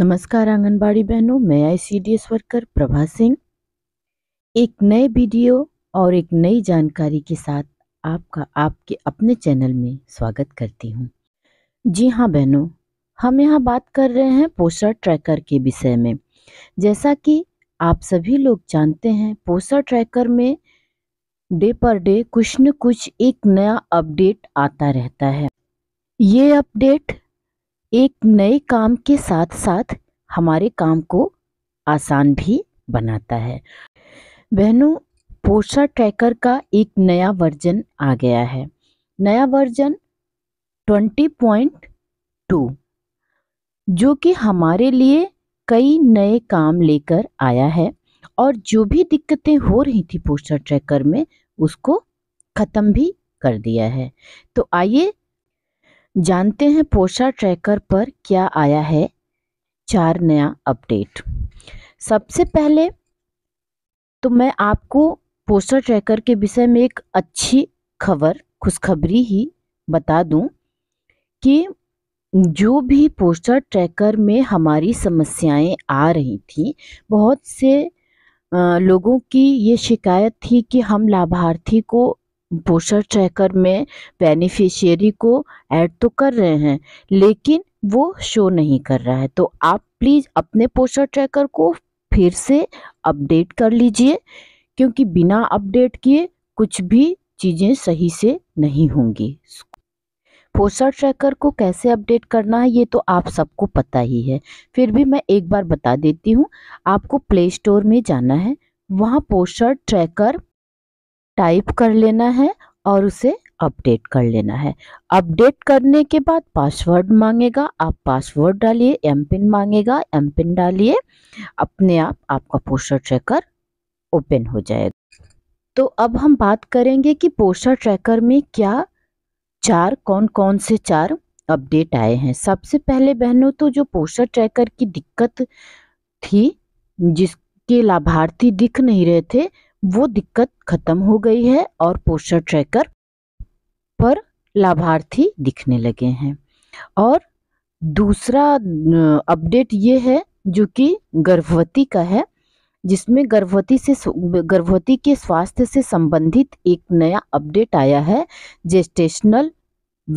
नमस्कार आंगनबाड़ी बहनों मैं आईसीडीएस वर्कर प्रभा सिंह एक नए वीडियो और एक नई जानकारी के साथ आपका आपके अपने चैनल में स्वागत करती हूं। जी हाँ बहनों हम यहाँ बात कर रहे हैं पोषण ट्रैकर के विषय में जैसा कि आप सभी लोग जानते हैं पोषण ट्रैकर में डे पर डे कुछ न कुछ एक नया अपडेट आता रहता है ये अपडेट एक नए काम के साथ साथ हमारे काम को आसान भी बनाता है बहनों पोषा ट्रैकर का एक नया वर्जन आ गया है नया वर्जन 20.2 जो कि हमारे लिए कई नए काम लेकर आया है और जो भी दिक्कतें हो रही थी पोस्टर ट्रैकर में उसको ख़त्म भी कर दिया है तो आइए जानते हैं पोषा ट्रैकर पर क्या आया है चार नया अपडेट सबसे पहले तो मैं आपको पोस्टर ट्रैकर के विषय में एक अच्छी खबर खुशखबरी ही बता दूं कि जो भी पोस्टर ट्रैकर में हमारी समस्याएं आ रही थी बहुत से लोगों की ये शिकायत थी कि हम लाभार्थी को पोषण ट्रैकर में बेनिफिशियरी को ऐड तो कर रहे हैं लेकिन वो शो नहीं कर रहा है तो आप प्लीज़ अपने पोस्टर ट्रैकर को फिर से अपडेट कर लीजिए क्योंकि बिना अपडेट किए कुछ भी चीज़ें सही से नहीं होंगी पोस्टर ट्रैकर को कैसे अपडेट करना है ये तो आप सबको पता ही है फिर भी मैं एक बार बता देती हूँ आपको प्ले स्टोर में जाना है वहाँ पोस्टर ट्रैकर टाइप कर लेना है और उसे अपडेट कर लेना है अपडेट करने के बाद पासवर्ड मांगेगा आप पासवर्ड डालिए एम पिन मांगेगा एम पिन डालिए अपने आप आपका पोस्टर ट्रैकर ओपन हो जाएगा तो अब हम बात करेंगे कि पोस्टर ट्रैकर में क्या चार कौन कौन से चार अपडेट आए हैं सबसे पहले बहनों तो जो पोस्टर ट्रैकर की दिक्कत थी जिसके लाभार्थी दिख नहीं रहे थे वो दिक्कत खत्म हो गई है और पोस्टर ट्रैकर पर लाभार्थी दिखने लगे हैं और दूसरा अपडेट ये है जो कि गर्भवती का है जिसमें गर्भवती से गर्भवती के स्वास्थ्य से संबंधित एक नया अपडेट आया है जेस्टेशनल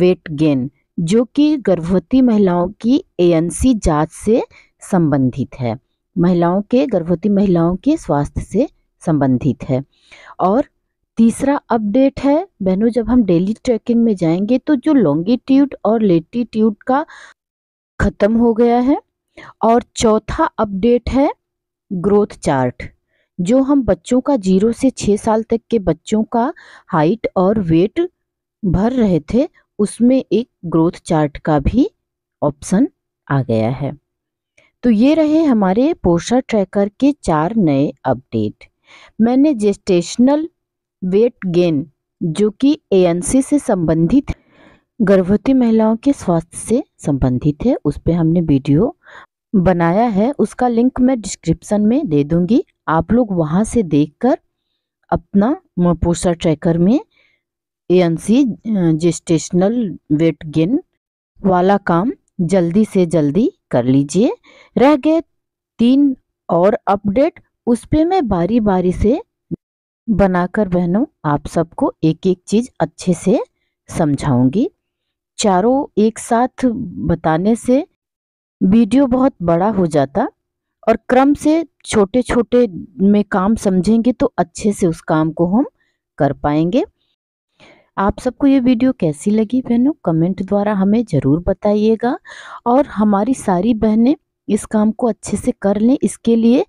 वेट गेन जो कि गर्भवती महिलाओं की एएनसी जांच से संबंधित है महिलाओं के गर्भवती महिलाओं के स्वास्थ्य से संबंधित है और तीसरा अपडेट है बहनों जब हम डेली ट्रैकिंग में जाएंगे तो जो लॉन्गिट्यूड और लेटीट्यूड का ख़त्म हो गया है और चौथा अपडेट है ग्रोथ चार्ट जो हम बच्चों का जीरो से छः साल तक के बच्चों का हाइट और वेट भर रहे थे उसमें एक ग्रोथ चार्ट का भी ऑप्शन आ गया है तो ये रहे हमारे पोषण ट्रैकर के चार नए अपडेट मैंने जेस्टेशनल वेट गेन जो कि ए से संबंधित गर्भवती महिलाओं के स्वास्थ्य से संबंधित है उस पर हमने वीडियो बनाया है उसका लिंक मैं डिस्क्रिप्शन में दे दूंगी आप लोग वहां से देखकर अपना पोषा ट्रैकर में एएनसी जेस्टेशनल वेट गेन वाला काम जल्दी से जल्दी कर लीजिए रह गए तीन और अपडेट उस पर मैं बारी बारी से बनाकर बहनों आप सबको एक एक चीज़ अच्छे से समझाऊंगी चारों एक साथ बताने से वीडियो बहुत बड़ा हो जाता और क्रम से छोटे छोटे में काम समझेंगे तो अच्छे से उस काम को हम कर पाएंगे आप सबको ये वीडियो कैसी लगी बहनों कमेंट द्वारा हमें ज़रूर बताइएगा और हमारी सारी बहनें इस काम को अच्छे से कर लें इसके लिए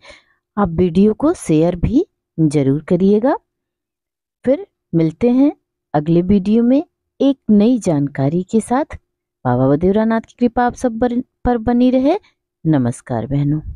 आप वीडियो को शेयर भी ज़रूर करिएगा फिर मिलते हैं अगले वीडियो में एक नई जानकारी के साथ बाबा बदेवरानाथ नाथ की कृपा आप सब पर बनी रहे नमस्कार बहनों